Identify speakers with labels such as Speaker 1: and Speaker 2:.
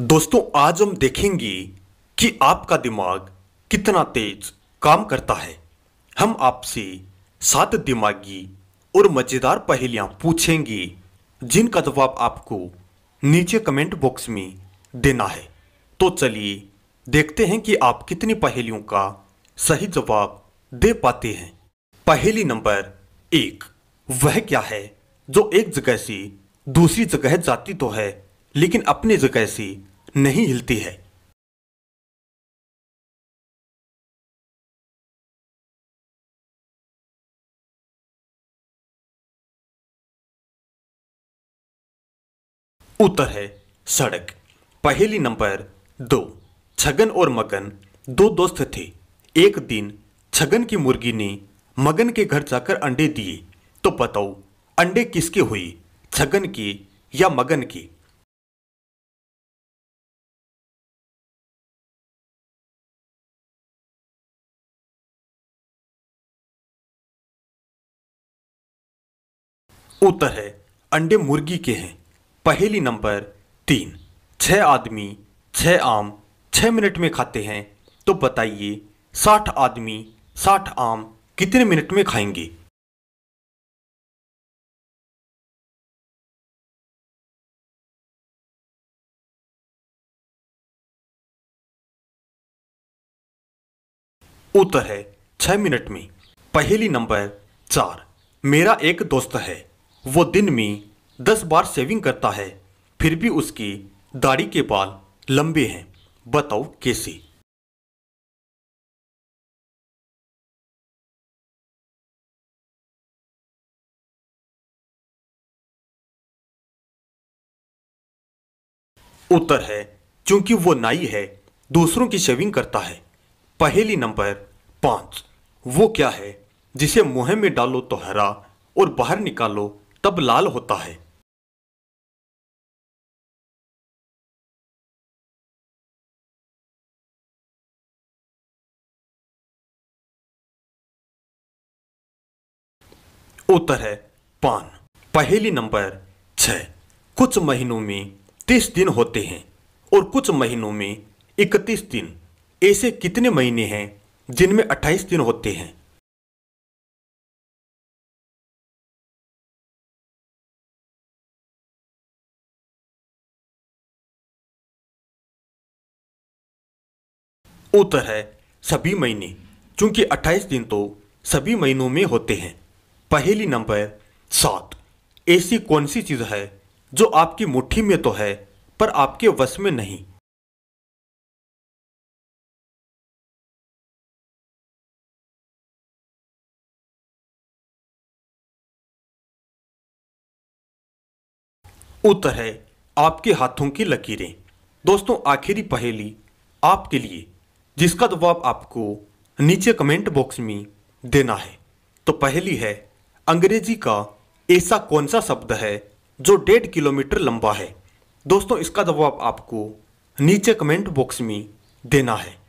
Speaker 1: दोस्तों आज हम देखेंगे कि आपका दिमाग कितना तेज काम करता है हम आपसे सात दिमागी और मज़ेदार पहेलियां पूछेंगे जिनका जवाब आपको नीचे कमेंट बॉक्स में देना है तो चलिए देखते हैं कि आप कितनी पहेलियों का सही जवाब दे पाते हैं पहेली नंबर एक वह क्या है जो एक जगह से दूसरी जगह जाती तो है लेकिन अपनी जगह
Speaker 2: से नहीं हिलती है उत्तर है सड़क
Speaker 1: पहली नंबर दो छगन और मगन दो दोस्त थे एक दिन छगन की मुर्गी ने मगन के घर जाकर अंडे दिए तो बताओ अंडे किसके हुए छगन के या मगन की उत्तर है अंडे मुर्गी के हैं पहली नंबर तीन छह आदमी छह आम छह मिनट में खाते हैं तो बताइए साठ आदमी साठ आम कितने मिनट में खाएंगे उत्तर है छह मिनट में पहली नंबर चार मेरा एक दोस्त है वो दिन में दस बार शेविंग करता है फिर भी उसकी दाढ़ी के बाल लंबे हैं बताओ कैसे उत्तर है क्योंकि वो नाई है दूसरों की शेविंग करता है पहली नंबर पांच वो क्या है जिसे मुंह में डालो तो हरा और बाहर निकालो
Speaker 2: तब लाल होता है उत्तर है पान
Speaker 1: पहली नंबर छ कुछ महीनों में तीस दिन होते हैं और कुछ महीनों में इकतीस दिन ऐसे कितने महीने हैं जिनमें
Speaker 2: अट्ठाईस दिन होते हैं उत्तर है सभी महीने
Speaker 1: चूंकि 28 दिन तो सभी महीनों में होते हैं पहली नंबर सात ऐसी कौन सी चीज़ है जो आपकी मुट्ठी में तो है पर आपके वश में नहीं उत्तर है आपके हाथों की लकीरें दोस्तों आखिरी पहेली आपके लिए जिसका जवाब आपको नीचे कमेंट बॉक्स में देना है तो पहली है अंग्रेजी का ऐसा कौन सा शब्द है जो डेढ़ किलोमीटर लंबा है दोस्तों इसका जवाब आपको नीचे कमेंट बॉक्स में देना है